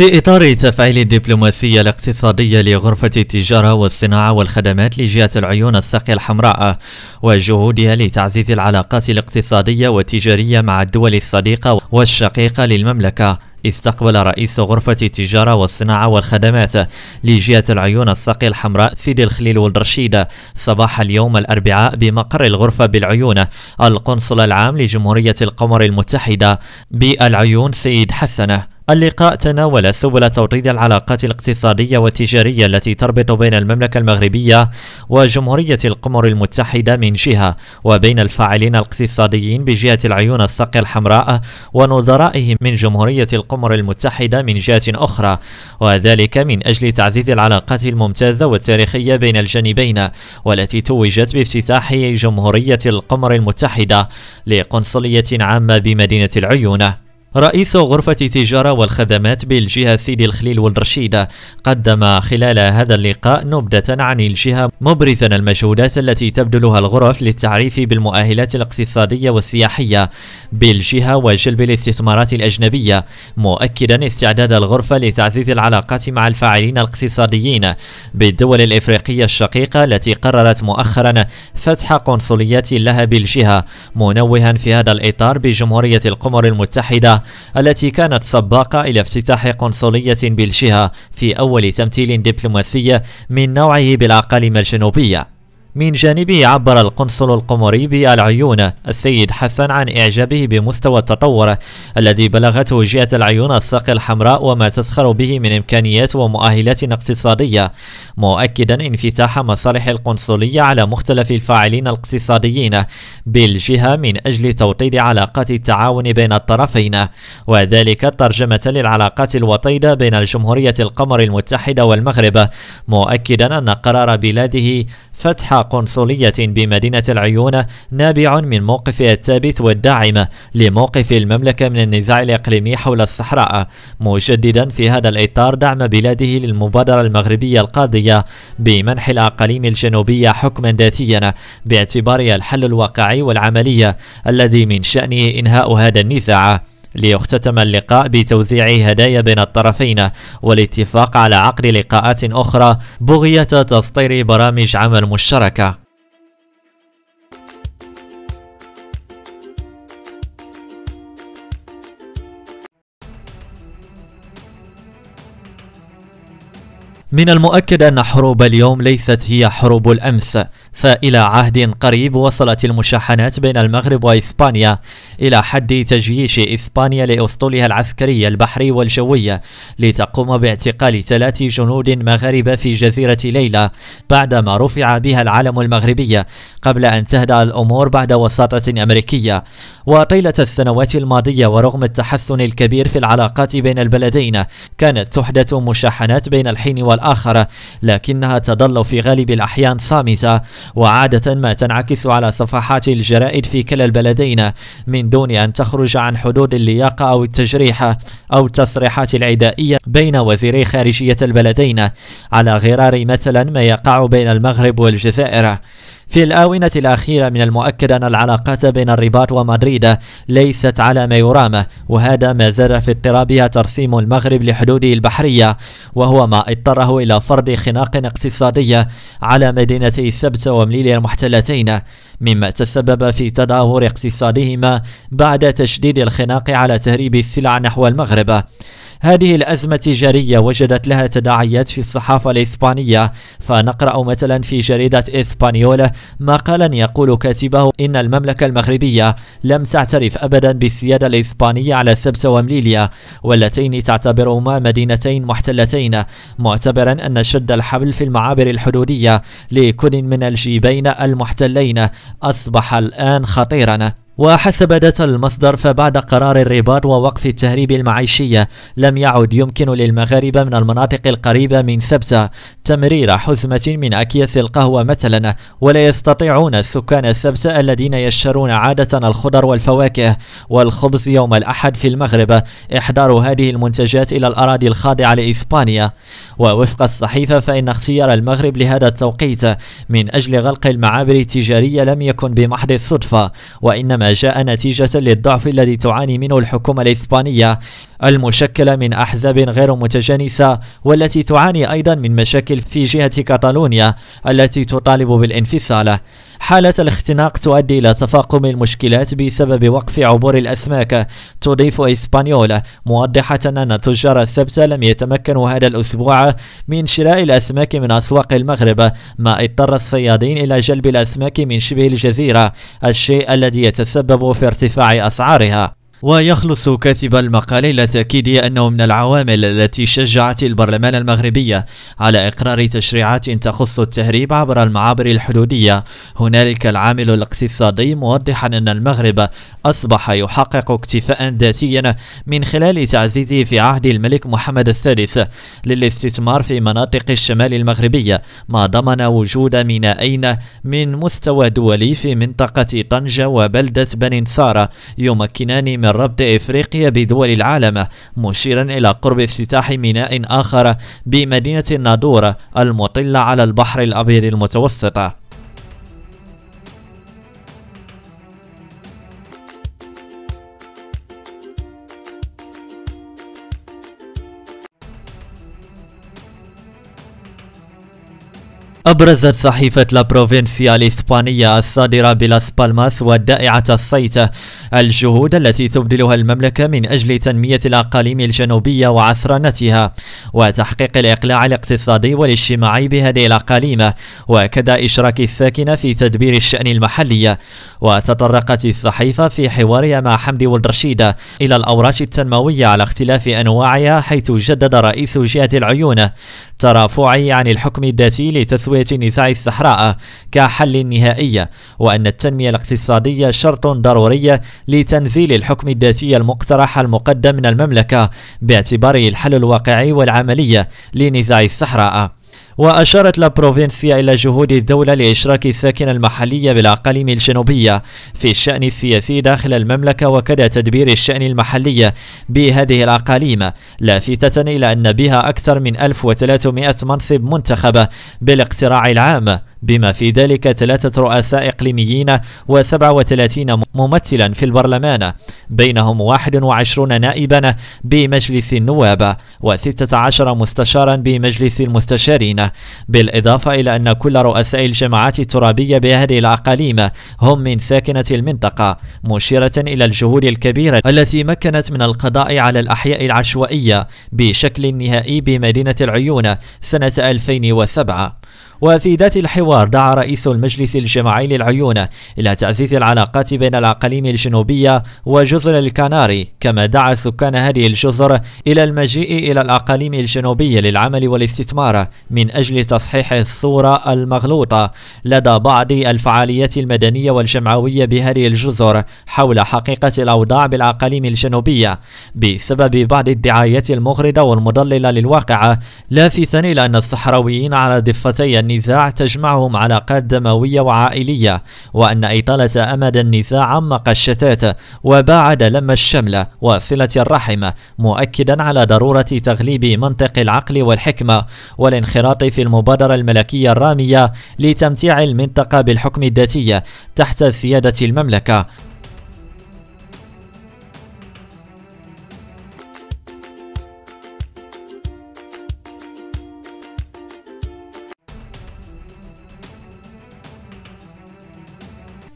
في إطار تفعيل الدبلوماسية الاقتصادية لغرفة التجارة والصناعة والخدمات لجهة العيون الساقية الحمراء وجهودها لتعزيز العلاقات الاقتصادية والتجارية مع الدول الصديقة والشقيقة للمملكة استقبل رئيس غرفة التجارة والصناعة والخدمات لجهة العيون الساقية الحمراء سيدي الخليل والرشيد صباح اليوم الأربعاء بمقر الغرفة بالعيون القنصل العام لجمهورية القمر المتحدة بالعيون سيد حسنه اللقاء تناول سبل توطيد العلاقات الاقتصادية والتجارية التي تربط بين المملكة المغربية وجمهورية القمر المتحدة من جهة وبين الفاعلين الاقتصاديين بجهة العيون الثقة الحمراء ونظرائهم من جمهورية القمر المتحدة من جهة أخرى وذلك من أجل تعزيز العلاقات الممتازة والتاريخية بين الجانبين والتي توجت بافتتاح جمهورية القمر المتحدة لقنصلية عامة بمدينة العيون رئيس غرفة التجارة والخدمات بالجهة سيدي الخليل والرشيدة قدم خلال هذا اللقاء نبدة عن الجهة مبرزا المجهودات التي تبذلها الغرف للتعريف بالمؤهلات الاقتصادية والسياحية بالجهة وجلب الاستثمارات الأجنبية مؤكدا استعداد الغرفة لتعزيز العلاقات مع الفاعلين الاقتصاديين بالدول الإفريقية الشقيقة التي قررت مؤخرا فتح قنصليات لها بالجهة منوها في هذا الإطار بجمهورية القمر المتحدة التي كانت سباقة إلى افتتاح قنصلية بالشهة في أول تمثيل دبلوماسي من نوعه بالأقاليم الجنوبية من جانبه عبر القنصل القمري بالعيون السيد حسن عن إعجابه بمستوى التطور الذي بلغته جهة العيون الثقل الحمراء وما تسخر به من إمكانيات ومؤهلات اقتصادية مؤكدا انفتاح مصالح القنصلية على مختلف الفاعلين الاقتصاديين بالجهة من أجل توطيد علاقات التعاون بين الطرفين وذلك ترجمة للعلاقات الوطيدة بين الجمهورية القمر المتحدة والمغرب مؤكدا أن قرار بلاده فتح قنصلية بمدينة العيون نابع من موقفها الثابت والداعم لموقف المملكة من النزاع الإقليمي حول الصحراء مشددا في هذا الإطار دعم بلاده للمبادرة المغربية القاضية بمنح الأقاليم الجنوبية حكما ذاتيا باعتبارها الحل الواقعي والعملي الذي من شأنه إنهاء هذا النزاع ليختتم اللقاء بتوزيع هدايا بين الطرفين والاتفاق على عقد لقاءات أخرى بغية تفطير برامج عمل مشتركة من المؤكد أن حروب اليوم ليست هي حروب الأمس فإلى عهد قريب وصلت المشاحنات بين المغرب وإسبانيا إلى حد تجييش إسبانيا لأسطولها العسكرية البحري والجوية لتقوم باعتقال ثلاث جنود مغاربة في جزيرة ليلى بعدما رفع بها العلم المغربي قبل أن تهدأ الأمور بعد وساطة أمريكية وطيلة السنوات الماضية ورغم التحسن الكبير في العلاقات بين البلدين كانت تحدث مشاحنات بين الحين والآخر لكنها تظل في غالب الأحيان صامتة وعادة ما تنعكس على صفحات الجرائد في كلا البلدين من دون أن تخرج عن حدود اللياقة أو التجريح أو التصريحات العدائية بين وزيري خارجية البلدين على غرار مثلا ما يقع بين المغرب والجزائر في الآونة الأخيرة من المؤكد أن العلاقات بين الرباط ومدريد ليست على ما يرام وهذا ما زاد في اضطرابها ترسيم المغرب لحدوده البحرية وهو ما اضطره إلى فرض خناق اقتصادية على مدينتي السبت ومليليا المحتلتين مما تسبب في تدهور اقتصادهما بعد تشديد الخناق على تهريب السلع نحو المغرب هذه الأزمة التجارية وجدت لها تداعيات في الصحافة الإسبانية فنقرأ مثلا في جريدة إسبانيولا مقالا يقول كاتبه إن المملكة المغربية لم تعترف أبدا بالسيادة الإسبانية على ثبت ومليليا واللتين تعتبرهما مدينتين محتلتين معتبرا أن شد الحبل في المعابر الحدودية لكل من الجيبين المحتلين أصبح الآن خطيرا وحسب داتا المصدر فبعد قرار الرباط ووقف التهريب المعيشية لم يعد يمكن للمغاربة من المناطق القريبة من سبتة تمرير حزمة من أكياس القهوة مثلا ولا يستطيعون السكان السبتة الذين يشترون عادة الخضر والفواكه والخبز يوم الأحد في المغرب إحضار هذه المنتجات إلى الأراضي الخاضعة لإسبانيا ووفق الصحيفة فإن اختيار المغرب لهذا التوقيت من أجل غلق المعابر التجارية لم يكن بمحض الصدفة وإنما جاء نتيجة للضعف الذي تعاني منه الحكومة الإسبانية المشكلة من أحزاب غير متجانسة والتي تعاني أيضا من مشاكل في جهة كاتالونيا التي تطالب بالانفصال حالة الاختناق تؤدي إلى تفاقم المشكلات بسبب وقف عبور الأسماك تضيف إسبانيول موضحة أن تجار الثبت لم يتمكنوا هذا الأسبوع من شراء الأسماك من أسواق المغرب ما اضطر الصيادين إلى جلب الأسماك من شبه الجزيرة الشيء الذي يتسبب يتسبب في ارتفاع أسعارها ويخلص كاتب المقال إلى تأكيد أنه من العوامل التي شجعت البرلمان المغربي على إقرار تشريعات تخص التهريب عبر المعابر الحدودية هنالك العامل الاقتصادي موضحا أن المغرب أصبح يحقق اكتفاء ذاتيا من خلال تعزيزه في عهد الملك محمد الثالث للاستثمار في مناطق الشمال المغربي ما ضمن وجود مينائين من مستوى دولي في منطقة طنجة وبلدة بن ثارة يمكنان ربط إفريقيا بدول العالم مشيرا إلى قرب افتتاح ميناء آخر بمدينة النادورة المطلة على البحر الأبيض المتوسط أبرزت صحيفة لا بروفينسيا الإسبانية الصادرة بلاس بالماس والدائعة الصيت الجهود التي تبذلها المملكة من أجل تنمية الأقاليم الجنوبية وعثرنتها وتحقيق الإقلاع الاقتصادي والاجتماعي بهذه الأقاليم وكذا إشراك الساكنة في تدبير الشأن المحلي وتطرقت الصحيفة في حوارها مع حمدي ولد رشيدة إلى الأوراش التنموية على اختلاف أنواعها حيث جدد رئيس جهة العيون ترافعه عن الحكم الذاتي لتسوية نزاع الصحراء كحل نهائي وأن التنمية الاقتصادية شرط ضروري لتنفيذ الحكم الذاتي المقترح المقدم من المملكة باعتباره الحل الواقعي والعملي لنزاع الصحراء وأشارت لا بروفينسيا إلى جهود الدولة لإشراك الساكنة المحلية بالأقاليم الجنوبية في الشأن السياسي داخل المملكة وكذا تدبير الشأن المحلي بهذه الأقاليم لافتة إلى أن بها أكثر من 1300 منصب منتخبة بالاقتراع العام بما في ذلك ثلاثة رؤساء إقليميين و37 ممثلا في البرلمان بينهم 21 نائبا بمجلس النواب و16 مستشارا بمجلس المستشارين بالإضافة إلى أن كل رؤساء الجماعات الترابية بهذه الأقاليم هم من ساكنة المنطقة مشيرة إلى الجهود الكبيرة التي مكنت من القضاء على الأحياء العشوائية بشكل نهائي بمدينة العيون سنة 2007 وفي ذات الحوار دعا رئيس المجلس الجماعي للعيون إلى تأسيس العلاقات بين الأقاليم الجنوبية وجزر الكناري كما دعا سكان هذه الجزر إلى المجيء إلى الأقاليم الجنوبية للعمل والاستثمار من أجل تصحيح الصورة المغلوطة لدى بعض الفعاليات المدنية والجمعوية بهذه الجزر حول حقيقة الأوضاع بالأقاليم الجنوبية بسبب بعض الدعايات المغرضة والمضللة للواقعة لافتا إلى أن الصحراويين على ضفتي النزاع تجمعهم علاقات دموية وعائلية وأن إطالة أمد النزاع عمق الشتات وباعد لم الشمل وصلة الرحم مؤكدا على ضرورة تغليب منطق العقل والحكمة والانخراط في المبادرة الملكية الرامية لتمتيع المنطقة بالحكم الذاتي تحت سيادة المملكة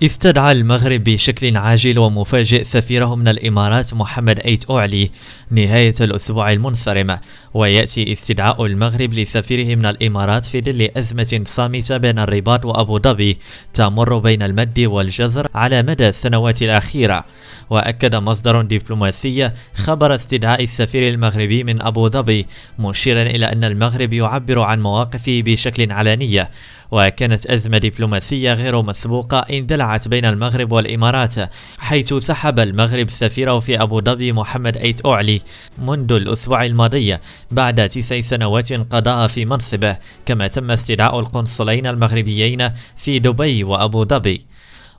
استدعى المغرب بشكل عاجل ومفاجئ سفيره من الإمارات محمد أيت أوعلي نهاية الأسبوع المنصرم ويأتي استدعاء المغرب لسفيره من الإمارات في ظل أزمة صامتة بين الرباط وأبو ظبي تمر بين المد والجزر على مدى السنوات الأخيرة وأكد مصدر دبلوماسي خبر استدعاء السفير المغربي من أبو ظبي مشيرا إلى أن المغرب يعبر عن مواقفه بشكل علني وكانت أزمة دبلوماسية غير مسبوقة اندلعت اجتمعت بين المغرب والإمارات حيث سحب المغرب سفيره في أبو ظبي محمد أيت أعلي منذ الأسبوع الماضي بعد تسع سنوات قضاها في منصبه كما تم استدعاء القنصلين المغربيين في دبي وأبو ظبي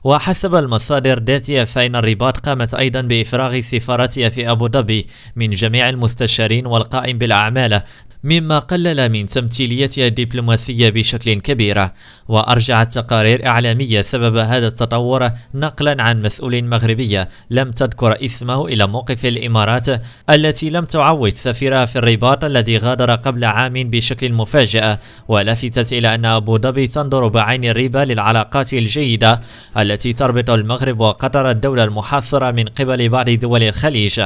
وحسب المصادر ذاتية فإن الرباط قامت أيضا بإفراغ سفارتها في أبو ظبي من جميع المستشارين والقائم بالأعمال مما قلل من تمثيليتها الدبلوماسية بشكل كبير وأرجعت تقارير إعلامية سبب هذا التطور نقلا عن مسؤول مغربي لم تذكر اسمه إلى موقف الإمارات التي لم تعود سفيرها في الرباط الذي غادر قبل عام بشكل مفاجئ ولفتت إلى أن أبو ظبي تنظر بعين الربا للعلاقات الجيدة التي تربط المغرب وقطر الدولة المحاصرة من قبل بعض دول الخليج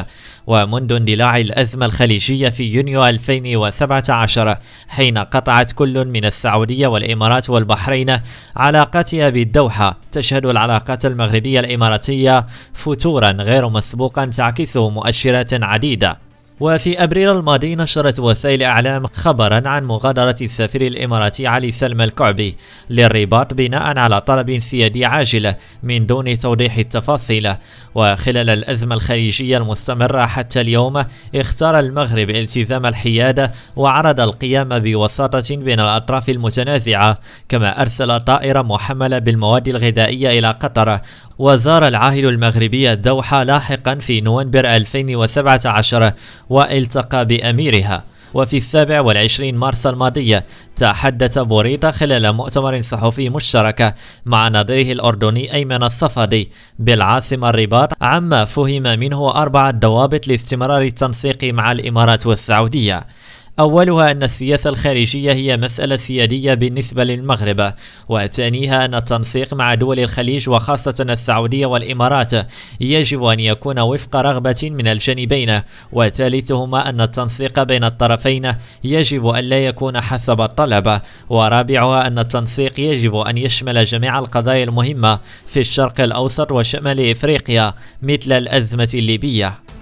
ومنذ اندلاع الأزمة الخليجية في يونيو 2007 2017 حين قطعت كل من السعودية والإمارات والبحرين علاقتها بالدوحة تشهد العلاقات المغربية الإماراتية فتورا غير مسبوقا تعكسه مؤشرات عديدة وفي أبريل الماضي نشرت وسائل الإعلام خبرا عن مغادرة السفير الإماراتي علي سلمى الكعبي للرباط بناء على طلب سيادي عاجل من دون توضيح التفاصيل وخلال الأزمة الخليجية المستمرة حتى اليوم اختار المغرب التزام الحيادة وعرض القيام بوساطة بين الأطراف المتنازعة كما أرسل طائرة محملة بالمواد الغذائية إلى قطر وزار العاهل المغربي الدوحة لاحقا في نوفمبر 2017 والتقى بأميرها وفي السابع والعشرين مارس الماضية تحدث بوريطة خلال مؤتمر صحفي مشترك مع نظيره الأردني أيمن الصفدي بالعاصمة الرباط عما فهم منه أربعة ضوابط لاستمرار التنسيق مع الإمارات والسعودية أولها أن السياسة الخارجية هي مسألة سيادية بالنسبة للمغرب وثانيها أن التنسيق مع دول الخليج وخاصة السعودية والإمارات يجب أن يكون وفق رغبة من الجانبين وثالثهما أن التنسيق بين الطرفين يجب أن لا يكون حسب الطلب ورابعها أن التنسيق يجب أن يشمل جميع القضايا المهمة في الشرق الأوسط وشمال إفريقيا مثل الأزمة الليبية